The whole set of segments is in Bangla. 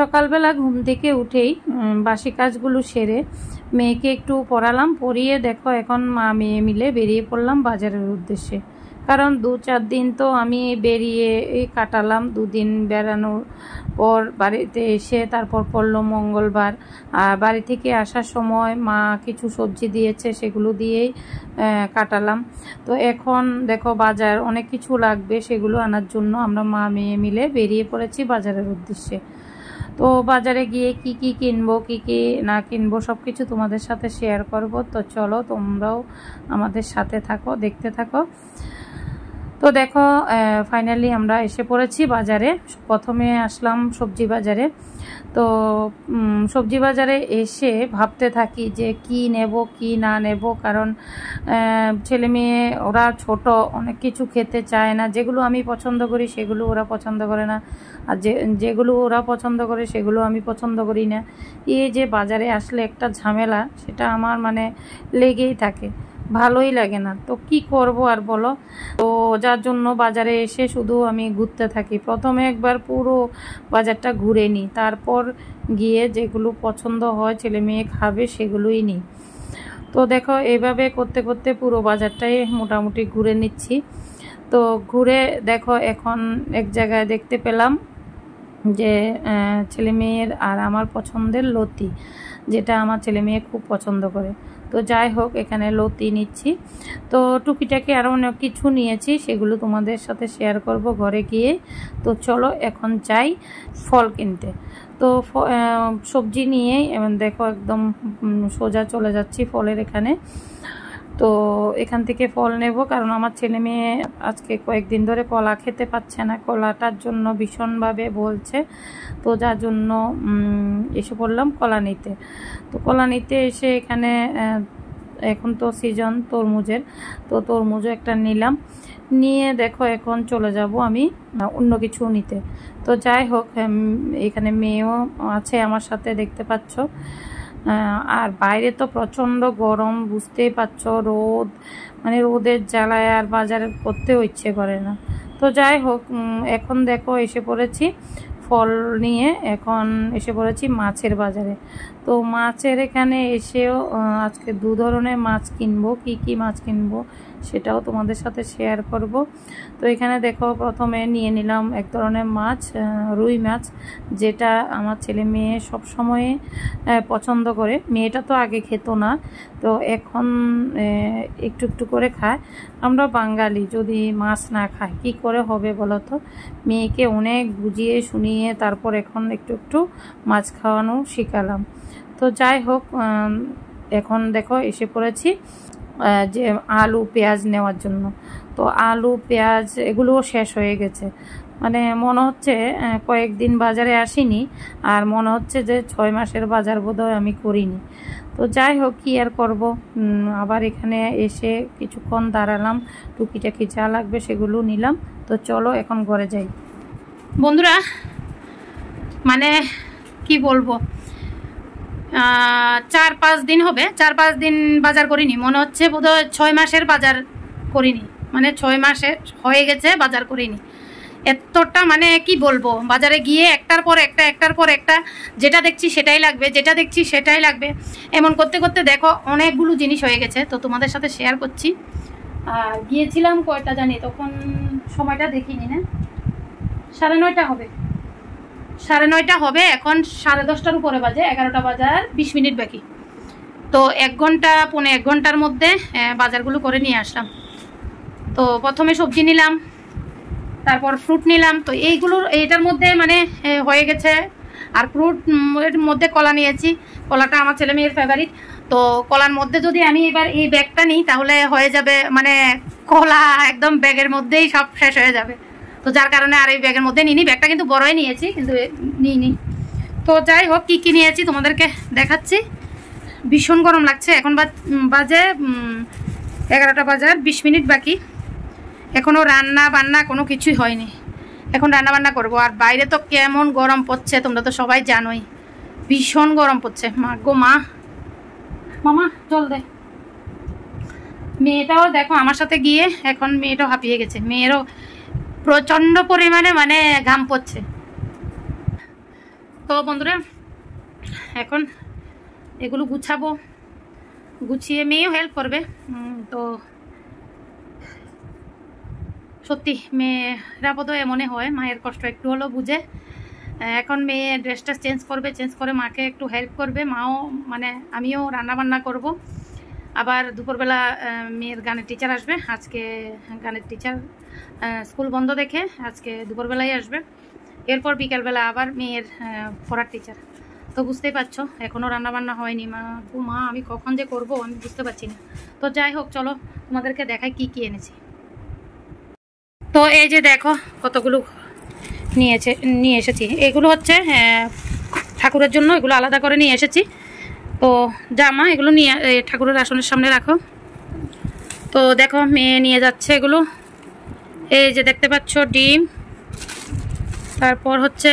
সকালবেলা ঘুম থেকে উঠেই বাসি কাজগুলো সেরে মেয়েকে একটু পড়ালাম পড়িয়ে দেখো এখন মা মেয়ে মিলে বেরিয়ে পড়লাম বাজারের উদ্দেশ্যে কারণ দু চার দিন তো আমি বেরিয়ে কাটালাম দুদিন বেড়ানোর পর বাড়িতে এসে তারপর পড়লো মঙ্গলবার বাড়ি থেকে আসার সময় মা কিছু সবজি দিয়েছে সেগুলো দিয়েই কাটালাম তো এখন দেখো বাজার অনেক কিছু লাগবে সেগুলো আনার জন্য আমরা মা মেয়ে মিলে বেরিয়ে পড়েছি বাজারের উদ্দেশ্যে তো বাজারে গিয়ে কি কি কিনবো কি কি না কিনবো সব কিছু তোমাদের সাথে শেয়ার করব তো চলো তোমরাও আমাদের সাথে থাকো দেখতে থাকো তো দেখো ফাইনালি আমরা এসে পড়েছি বাজারে প্রথমে আসলাম সবজি বাজারে তো সবজি বাজারে এসে ভাবতে থাকি যে কি নেব কি না নেব কারণ ছেলে মেয়ে ওরা ছোট অনেক কিছু খেতে চায় না যেগুলো আমি পছন্দ করি সেগুলো ওরা পছন্দ করে না আর যে যেগুলো ওরা পছন্দ করে সেগুলো আমি পছন্দ করি না এই যে বাজারে আসলে একটা ঝামেলা সেটা আমার মানে লেগেই থাকে ভালোই লাগে না তো কি করব আর বলো তো যার জন্য বাজারে এসে শুধু আমি ঘুরতে থাকি প্রথমে একবার পুরো বাজারটা ঘুরে নিই তারপর গিয়ে যেগুলো পছন্দ হয় ছেলে মেয়ে খাবে সেগুলোই নিই তো দেখো এভাবে করতে করতে পুরো বাজারটাই মোটামুটি ঘুরে নিচ্ছি তো ঘুরে দেখো এখন এক জায়গায় দেখতে পেলাম যে ছেলে মেয়ের আর আমার পছন্দের লতি যেটা আমার ছেলে মেয়ে খুব পছন্দ করে তো যাই হোক এখানে লতি নিচ্ছি তো টুকিটাকে আরও অনেক কিছু নিয়েছি সেগুলো তোমাদের সাথে শেয়ার করব ঘরে গিয়ে তো চলো এখন চাই ফল কিনতে তো সবজি নিয়ে দেখো একদম সোজা চলে যাচ্ছি ফলের এখানে তো এখান থেকে ফল নেব কারণ আমার ছেলে মেয়ে আজকে কয়েকদিন ধরে কলা খেতে পাচ্ছে না কলাটার জন্য ভীষণভাবে বলছে তো যার জন্য এসে পড়লাম কলা নিতে তো কলা নিতে এসে এখানে এখন তো সিজন তরমুজের তো তরমুজও একটা নিলাম নিয়ে দেখো এখন চলে যাব আমি অন্য কিছু নিতে তো যাই হোক এখানে মেয়েও আছে আমার সাথে দেখতে পাচ্ছ আর বাইরে তো প্রচণ্ড গরম বুঝতেই পারছো রোদ মানে রোদের জ্বালায় আর বাজারে করতেও ইচ্ছে করে না তো যাই হোক এখন দেখো এসে পড়েছি ফল নিয়ে এখন এসে পড়েছি মাছের বাজারে তো মাছের এখানে এসেও আজকে দু ধরনের মাছ কিনবো কি কি মাছ কিনবো সেটাও তোমাদের সাথে শেয়ার করব তো এখানে দেখো প্রথমে নিয়ে নিলাম এক ধরনের মাছ রুই মাছ যেটা আমার ছেলে মেয়ে সব সময়ে পছন্দ করে মেয়েটা তো আগে খেত না তো এখন একটু একটু করে খায় আমরা বাঙালি যদি মাছ না খাই কি করে হবে বলো তো মেয়েকে অনেক বুঝিয়ে শুনিয়ে তারপর এখন একটু একটু মাছ খাওয়ানো শিখালাম তো যাই হোক এখন দেখো এসে পড়েছি যে আলু পেঁয়াজ নেওয়ার জন্য তো আলু পেঁয়াজ এগুলোও শেষ হয়ে গেছে মানে মনে হচ্ছে কয়েকদিন বাজারে আসিনি আর মনে হচ্ছে যে ছয় মাসের বাজার বোধহয় আমি করিনি তো যাই হোক কী আর করব আবার এখানে এসে কিছুক্ষণ দাঁড়ালাম টুকিটাকি যা লাগবে সেগুলো নিলাম তো চলো এখন ঘরে যাই বন্ধুরা মানে কি বলবো চার পাঁচ দিন হবে চার পাঁচ দিন বাজার করিনি মনে হচ্ছে বোধহয় ছয় মাসের বাজার করিনি মানে ছয় মাসে হয়ে গেছে বাজার করিনি এতটা মানে কি বলবো বাজারে গিয়ে একটার পর একটা একটার পর একটা যেটা দেখছি সেটাই লাগবে যেটা দেখছি সেটাই লাগবে এমন করতে করতে দেখো অনেকগুলো জিনিস হয়ে গেছে তো তোমাদের সাথে শেয়ার করছি আর গিয়েছিলাম কয়টা জানি তখন সময়টা দেখিনি না সাড়ে নয়টা হবে সাড়ে নয়টা হবে এখন সাড়ে দশটার উপরে বাজে এগারোটা বাজার বিশ মিনিট বাকি তো এক ঘন্টা পৌনে এক ঘন্টার মধ্যে বাজারগুলো করে নিয়ে আসলাম তো প্রথমে সবজি নিলাম তারপর ফ্রুট নিলাম তো এইগুলোর এইটার মধ্যে মানে হয়ে গেছে আর ফ্রুট এর মধ্যে কলা নিয়েছি কলাটা আমার ছেলে মেয়ের ফেভারিট তো কলার মধ্যে যদি আমি এবার এই ব্যাগটা নিই তাহলে হয়ে যাবে মানে কলা একদম ব্যাগের মধ্যেই সব শেষ হয়ে যাবে তো যার কারণে আর এই ব্যাগের মধ্যে নি ব্যাগটা কিন্তু বড়ই নিয়েছি কিন্তু নি তো যাই হোক কী কী নিয়েছি তোমাদেরকে দেখাচ্ছি ভীষণ গরম লাগছে এখন বাজে এগারোটা বাজার বিশ মিনিট বাকি এখনও রান্না বান্না কোনো কিছুই হয়নি এখন রান্না বান্না করব আর বাইরে তো কেমন গরম পড়ছে তোমরা তো সবাই জানোই ভীষণ গরম পড়ছে মা গো মা মামা জল দে মেয়েটাও দেখো আমার সাথে গিয়ে এখন মেয়েটাও হাঁপিয়ে গেছে মেয়েরও প্রচণ্ড পরিমাণে মানে ঘাম পড়ছে তো বন্ধুরা এখন এগুলো গুছাবো গুছিয়ে মেয়েও হেল্প করবে তো সত্যি মেয়েরা বোধহয় মনে হয় মায়ের কষ্ট একটু হলেও বুঝে এখন মেয়ে ড্রেসটা চেঞ্জ করবে চেঞ্জ করে মাকে একটু হেল্প করবে মাও মানে আমিও রান্না বান্না করব আবার দুপুরবেলা মেয়ের গানের টিচার আসবে আজকে গানের টিচার স্কুল বন্ধ দেখে আজকে দুপুরবেলায় আসবে এরপর বিকালবেলা আবার মেয়ের পড়ার টিচার তো বুঝতেই পারছো এখনও রান্নাবান্না হয়নি মা মা আমি কখন যে করব আমি বুঝতে পারছি না তো যাই হোক চলো তোমাদেরকে দেখাই কি কি এনেছি তো এই যে দেখো কতগুলো নিয়েছে নিয়ে এসেছি এগুলো হচ্ছে ঠাকুরের জন্য এগুলো আলাদা করে নিয়ে এসেছি তো জামা এগুলো নিয়ে ঠাকুরের আসনের সামনে রাখো তো দেখো মেয়ে নিয়ে যাচ্ছে এগুলো এই যে দেখতে পাচ্ছ ডিম তারপর হচ্ছে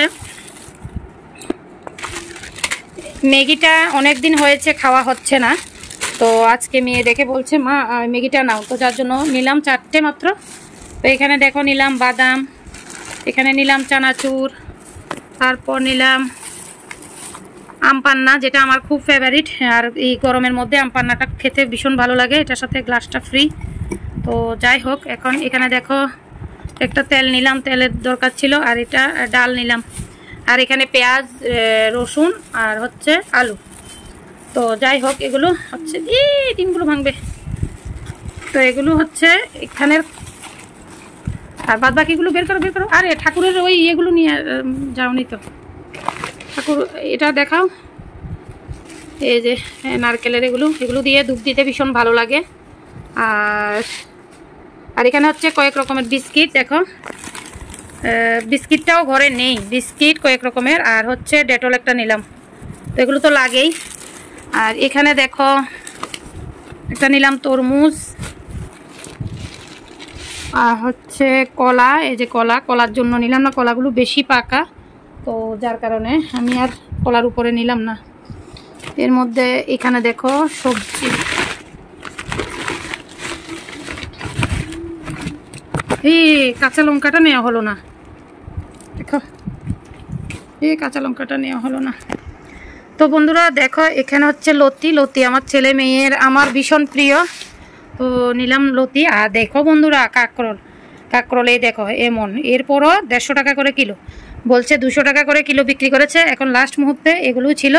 ম্যাগিটা অনেক দিন হয়েছে খাওয়া হচ্ছে না তো আজকে মেয়ে দেখে বলছে মা ম্যাগিটা নাও তো যার জন্য নিলাম চারটে মাত্র তো এখানে দেখো নিলাম বাদাম এখানে নিলাম চানাচুর তারপর নিলাম আমপান্না যেটা আমার খুব ফেভারিট আর এই গরমের মধ্যে আমপান্নাটা খেতে ভীষণ ভালো লাগে এটার সাথে গ্লাসটা ফ্রি তো যাই হোক এখন এখানে দেখো একটা তেল নিলাম তেলের দরকার ছিল আর এটা ডাল নিলাম আর এখানে পেঁয়াজ রসুন আর হচ্ছে আলু তো যাই হোক এগুলো হচ্ছে এই ডিমগুলো ভাঙবে তো এগুলো হচ্ছে এখানের আর বাদ বাকিগুলো বের করো বের করো আরে ঠাকুরের ওই ইয়েগুলো নিয়ে যাওনি তো ঠাকুর এটা দেখাও এই যে নারকেলের এগুলো এগুলো দিয়ে দুধ দিতে ভীষণ ভালো লাগে আর আর এখানে হচ্ছে কয়েক রকমের বিস্কিট দেখো বিস্কিটটাও ঘরে নেই বিস্কিট কয়েক রকমের আর হচ্ছে ডেটল একটা নিলাম তো এগুলো তো লাগেই আর এখানে দেখো একটা নিলাম তরমুজ আর হচ্ছে কলা এই যে কলা কলার জন্য নিলাম না কলাগুলো বেশি পাকা তো যার কারণে আমি আর কলার উপরে নিলাম না এর মধ্যে এখানে দেখো সবজি এই কাঁচা লঙ্কাটা নেওয়া হলো না দেখো এই কাঁচা লঙ্কাটা নেওয়া হলো না তো বন্ধুরা দেখো এখানে হচ্ছে লতি লতি আমার ছেলে মেয়ের আমার ভীষণ প্রিয় তো নিলাম লতি আর দেখো বন্ধুরা কাঁকরোল কাঁকরোল এই দেখো এমন এরপরও দেড়শো টাকা করে কিলো বলছে দুশো টাকা করে কিলো বিক্রি করেছে এখন লাস্ট মুহূর্তে এগুলোও ছিল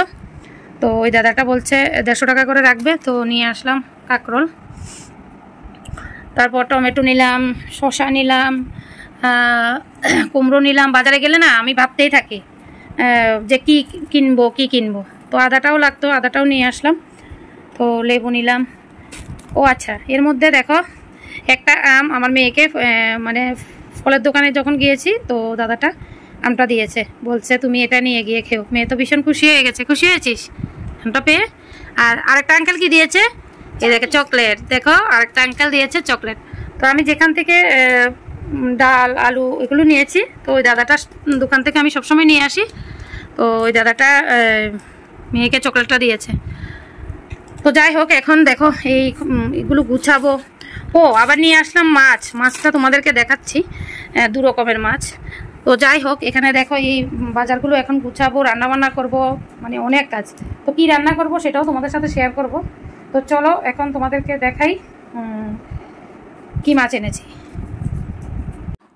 তো ওই দাদাটা বলছে দেড়শো টাকা করে রাখবে তো নিয়ে আসলাম কাঁকরোল তারপর টমেটো নিলাম শশা নিলাম কুমড়ো নিলাম বাজারে গেলে না আমি ভাবতেই থাকি যে কি কিনবো কি কিনবো তো আদাটাও লাগতো আদাটাও নিয়ে আসলাম তো লেবু নিলাম ও আচ্ছা এর মধ্যে দেখো একটা আম আমার মেয়েকে মানে ফলের দোকানে যখন গিয়েছি তো দাদাটা আমটা দিয়েছে বলছে তুমি এটা নিয়ে গিয়ে খেও মেয়ে তো ভীষণ খুশি হয়ে গেছে খুশি হয়েছিস আমটা পেয়ে আর আরেকটা আঙ্কেল কি দিয়েছে এই দেখে চকলেট দেখো আরেকটা আঙ্কাল দিয়েছে চকলেট তো আমি যেখান থেকে ডাল আলু এগুলো নিয়েছি তো ওই দাদাটা দোকান থেকে আমি সবসময় নিয়ে আসি তো ওই দাদাটা মেয়েকে চকলেটটা দিয়েছে তো যাই হোক এখন দেখো এই এগুলো গুছাবো ও আবার নিয়ে আসলাম মাছ মাছটা তোমাদেরকে দেখাচ্ছি দু রকমের মাছ তো যাই হোক এখানে দেখো এই বাজারগুলো এখন গুছাবো রান্নাবান্না করব মানে অনেক কাজ তো কি রান্না করব সেটাও তোমাদের সাথে শেয়ার করব তো চলো এখন তোমাদেরকে দেখাই কি মাছ এনেছি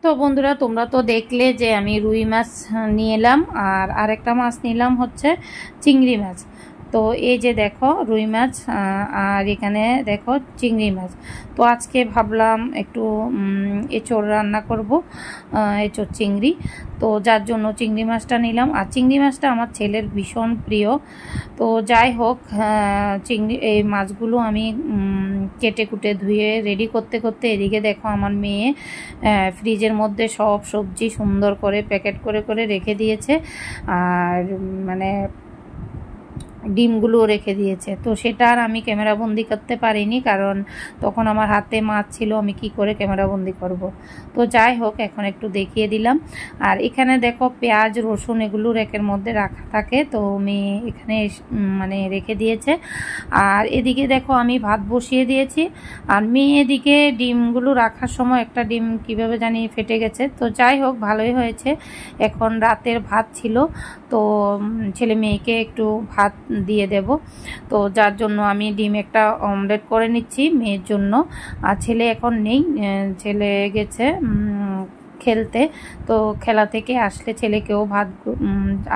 তো বন্ধুরা তোমরা তো দেখলে যে আমি রুই মাছ নিয়ে এলাম আর আরেকটা মাছ নিলাম হচ্ছে চিংড়ি মাছ তো এই যে দেখো রুই মাছ আর এখানে দেখো চিংড়ি মাছ তো আজকে ভাবলাম একটু এঁচোড় রান্না করব এঁচোড় চিংড়ি তো যার জন্য চিংড়ি মাছটা নিলাম আর চিংড়ি মাছটা আমার ছেলের ভীষণ প্রিয় তো যাই হোক চিংড়ি এই মাছগুলো আমি কেটে কুটে ধুয়ে রেডি করতে করতে এদিকে দেখো আমার মেয়ে ফ্রিজের মধ্যে সব সবজি সুন্দর করে প্যাকেট করে করে রেখে দিয়েছে আর মানে ডিমগুলো রেখে দিয়েছে তো সেটা আর আমি ক্যামেরাবন্দি করতে পারিনি কারণ তখন আমার হাতে মাছ ছিল আমি কি করে ক্যামেরাবন্দি করব। তো যাই হোক এখন একটু দেখিয়ে দিলাম আর এখানে দেখো পেঁয়াজ রসুন এগুলো রেকের মধ্যে রাখা থাকে তো আমি এখানে মানে রেখে দিয়েছে আর এদিকে দেখো আমি ভাত বসিয়ে দিয়েছি আর মেয়ে এদিকে ডিমগুলো রাখার সময় একটা ডিম কিভাবে জানি ফেটে গেছে তো যাই হোক ভালোই হয়েছে এখন রাতের ভাত ছিল তো ছেলে মেয়েকে একটু ভাত দিয়ে দেব তো যার জন্য আমি ডিম একটা অমলেট করে নিচ্ছি মেয়ের জন্য আর ছেলে এখন নেই ছেলে গেছে খেলতে তো খেলা থেকে আসলে ছেলেকেও ভাত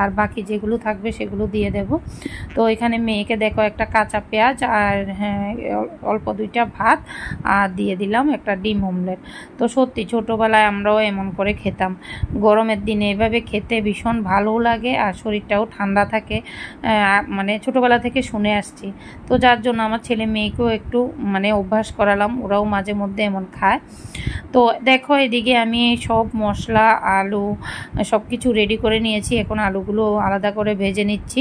আর বাকি যেগুলো থাকবে সেগুলো দিয়ে দেব তো এখানে মেয়েকে দেখো একটা কাঁচা পেঁয়াজ আর হ্যাঁ অল্প দুইটা ভাত আর দিয়ে দিলাম একটা ডিম অমলেট তো সত্যি ছোটোবেলায় আমরাও এমন করে খেতাম গরমের দিনে এভাবে খেতে ভীষণ ভালো লাগে আর শরীরটাও ঠান্ডা থাকে মানে ছোটোবেলা থেকে শুনে আসছি তো যার জন্য আমার ছেলে মেয়েকেও একটু মানে অভ্যাস করালাম ওরাও মাঝে মধ্যে এমন খায় তো দেখো এদিকে আমি সব মশলা আলু সব কিছু রেডি করে নিয়েছি এখন আলুগুলো আলাদা করে ভেজে নিচ্ছি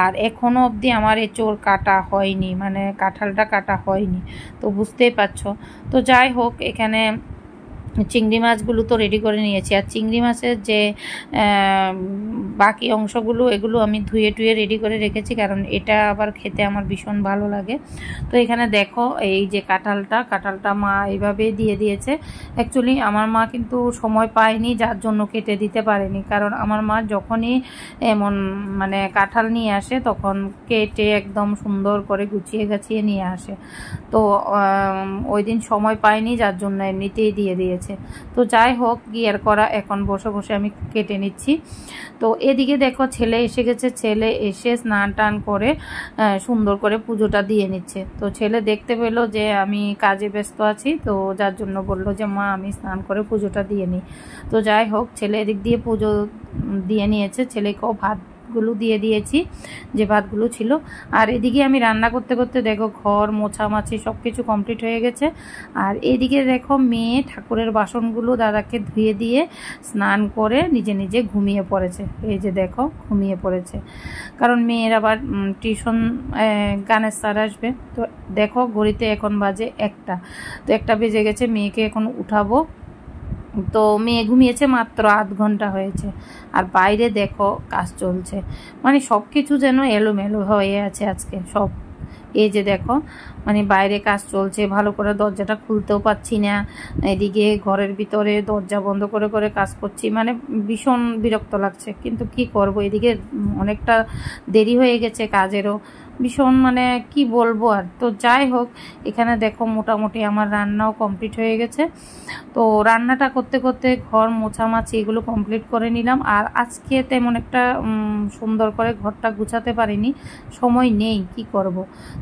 আর এখনও অবধি আমার এ চোর কাটা হয়নি মানে কাঁঠালটা কাটা হয়নি তো বুঝতেই পারছো তো যাই হোক এখানে চিংড়ি মাছগুলো তো রেডি করে নিয়েছি আর চিংড়ি মাছের যে বাকি অংশগুলো এগুলো আমি ধুয়ে টুয়ে রেডি করে রেখেছি কারণ এটা আবার খেতে আমার ভীষণ ভালো লাগে তো এখানে দেখো এই যে কাঁঠালটা কাঁঠালটা মা এইভাবেই দিয়ে দিয়েছে অ্যাকচুয়ালি আমার মা কিন্তু সময় পায়নি যার জন্য কেটে দিতে পারেনি কারণ আমার মা যখনই এমন মানে কাঁঠাল নিয়ে আসে তখন কেটে একদম সুন্দর করে গুছিয়ে গাছিয়ে নিয়ে আসে তো ওই দিন সময় পায়নি যার জন্য এমনিতেই দিয়ে দিয়েছে আছে তো যাই হোক গিয়ার করা এখন বসে বসে আমি কেটে নিচ্ছি তো এদিকে দেখো ছেলে এসে গেছে ছেলে এসে স্নান টান করে সুন্দর করে পুজোটা দিয়ে নিচ্ছে তো ছেলে দেখতে পেলো যে আমি কাজে ব্যস্ত আছি তো যার জন্য বললো যে মা আমি স্নান করে পুজোটা দিয়ে নিই তো যাই হোক ছেলে এদিক দিয়ে পুজো দিয়ে নিয়েছে ছেলেকেও ভাত ভাতগুলো দিয়ে দিয়েছি যে ভাতগুলো ছিল আর এদিকে আমি রান্না করতে করতে দেখো ঘর মোছামাছি সব কিছু কমপ্লিট হয়ে গেছে আর এদিকে দেখো মেয়ে ঠাকুরের বাসনগুলো দাদাকে ধুয়ে দিয়ে স্নান করে নিজে নিজে ঘুমিয়ে পড়েছে এই যে দেখো ঘুমিয়ে পড়েছে কারণ মেয়ের আবার টিউশন গানের স্যার আসবে তো দেখো ঘড়িতে এখন বাজে একটা তো একটা বেজে গেছে মেয়েকে এখন উঠাবো তো মেয়ে ঘুমিয়েছে মাত্র আধ ঘন্টা হয়েছে আর বাইরে দেখো কাজ চলছে মানে সব কিছু যেন এলোমেলো হয়ে আছে আজকে সব এই যে দেখো মানে বাইরে কাজ চলছে ভালো করে দরজাটা খুলতেও পাচ্ছি না এদিকে ঘরের ভিতরে দরজা বন্ধ করে করে কাজ করছি মানে ভীষণ বিরক্ত লাগছে কিন্তু কি করব এদিকে অনেকটা দেরি হয়ে গেছে কাজেরও ভীষণ মানে কি বলবো আর তো যাই হোক এখানে দেখো মোটামুটি আমার রান্নাও কমপ্লিট হয়ে গেছে তো রান্নাটা করতে করতে ঘর মোছামাছি এগুলো কমপ্লিট করে নিলাম আর আজকে তেমন একটা সুন্দর করে ঘরটা গুছাতে পারিনি সময় নেই কি করব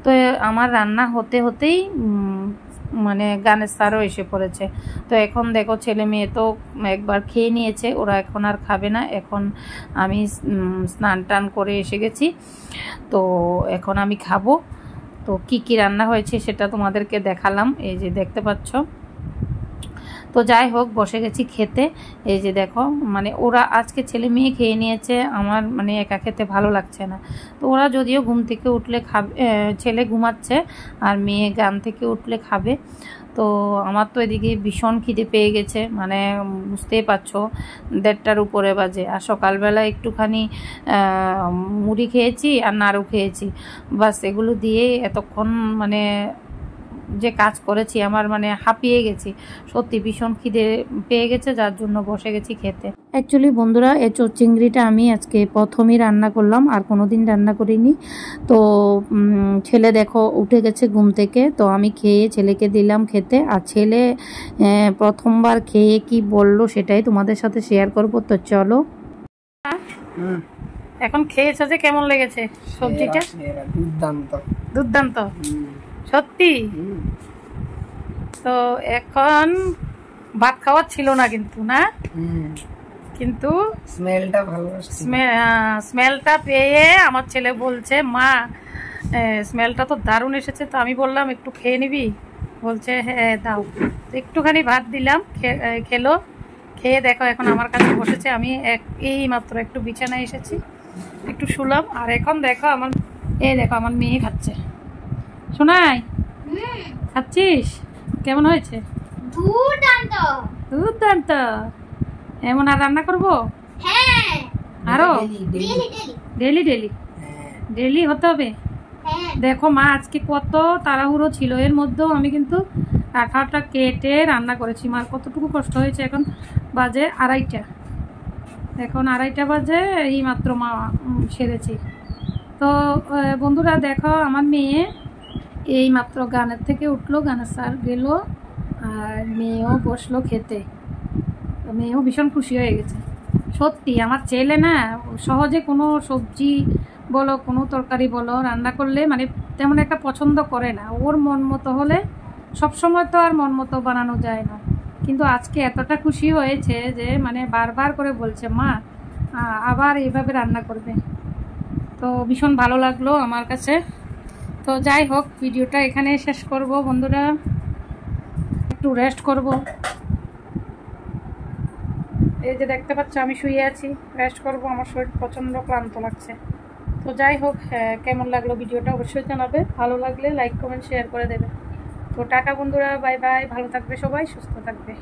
তো আমার রান্না হতে হতেই মানে গানের স্যারও এসে পড়েছে তো এখন দেখো ছেলে মেয়ে তো একবার খেয়ে নিয়েছে ওরা এখন আর খাবে না এখন আমি স্নান টান করে এসে গেছি তো এখন আমি খাবো তো কি কি রান্না হয়েছে সেটা তোমাদেরকে দেখালাম এই যে দেখতে পাচ্ছ তো যাই হোক বসে গেছি খেতে এই যে দেখো মানে ওরা আজকে ছেলে মেয়ে খেয়ে নিয়েছে আমার মানে একা খেতে ভালো লাগছে না তো ওরা যদিও ঘুম থেকে উঠলে খাবে ছেলে ঘুমাচ্ছে আর মেয়ে গান থেকে উঠলে খাবে তো আমার তো এদিকে ভীষণ খিদে পেয়ে গেছে মানে বুঝতেই পারছো দেড়টার উপরে বাজে আর সকালবেলা একটুখানি মুড়ি খেয়েছি আর নাড়ু খেয়েছি বাস এগুলো দিয়ে এতক্ষণ মানে যে কাজ করেছি আমার মানে হাঁপিয়ে গেছি সত্যি ভীষণ খিদে পেয়ে গেছে যার জন্য বসে গেছি খেতে অ্যাকচুয়ালি বন্ধুরা এই চিংড়িটা আমি আজকে প্রথমেই রান্না করলাম আর কোনো দিন রান্না করিনি তো ছেলে দেখো উঠে গেছে ঘুম থেকে তো আমি খেয়ে ছেলেকে দিলাম খেতে আর ছেলে প্রথমবার খেয়ে কি বলল সেটাই তোমাদের সাথে শেয়ার করবো তো চলো এখন খেয়েছো যে কেমন লেগেছে সবজিটা দুর্দান্ত দুর্দান্ত সত্যি তো এখন ভাত খাওয়া ছিল না কিন্তু না কিন্তু স্মেলটা ভালো স্মেলটা পেয়ে আমার ছেলে বলছে মা স্মেলটা তো দারুণ এসেছে তো আমি বললাম একটু খেয়ে নিবি বলছে হ্যাঁ দাও একটুখানি ভাত দিলাম খেলো খেয়ে দেখো এখন আমার কাছে বসেছে আমি এক এই মাত্র একটু বিছানায় এসেছি একটু শুলাম আর এখন দেখো আমার এই দেখো আমার মেয়ে খাচ্ছে শোনাই খাচ্ছিস কেমন হয়েছে দুধ দুর্দান্ত এমন আর রান্না করবো হ্যাঁ। আরো ডেলি ডেলি ডেলি হ্যাঁ। হতে হবে হ্যাঁ। দেখো মা আজকে কত তাড়াহুড়ো ছিল এর মধ্যেও আমি কিন্তু আঠাটা কেটে রান্না করেছি মার কতটুকু কষ্ট হয়েছে এখন বাজে আড়াইটা এখন আড়াইটা বাজে এই মাত্র মা সেরেছি তো বন্ধুরা দেখো আমার মেয়ে এই মাত্র গানের থেকে উঠলো গানের স্যার গেল আর মেয়েও বসলো খেতে মেয়েও ভীষণ খুশি হয়ে গেছে সত্যি আমার ছেলে না সহজে কোনো সবজি বলো কোনো তরকারি বলো রান্না করলে মানে তেমন একটা পছন্দ করে না ওর মন মতো হলে সবসময় তো আর মন মতো বানানো যায় না কিন্তু আজকে এতটা খুশি হয়েছে যে মানে বারবার করে বলছে মা আবার এইভাবে রান্না করবে তো ভীষণ ভালো লাগলো আমার কাছে তো যাই হোক ভিডিওটা এখানে শেষ করব বন্ধুরা একটু রেস্ট করব এই যে দেখতে পাচ্ছ আমি শুয়ে আছি রেস্ট করব আমার শরীর প্রচণ্ড ক্লান্ত লাগছে তো যাই হোক কেমন লাগলো ভিডিওটা অবশ্যই জানাবে ভালো লাগলে লাইক কমেন্ট শেয়ার করে দেবে তো টাটা বন্ধুরা বাই বাই ভালো থাকবে সবাই সুস্থ থাকবে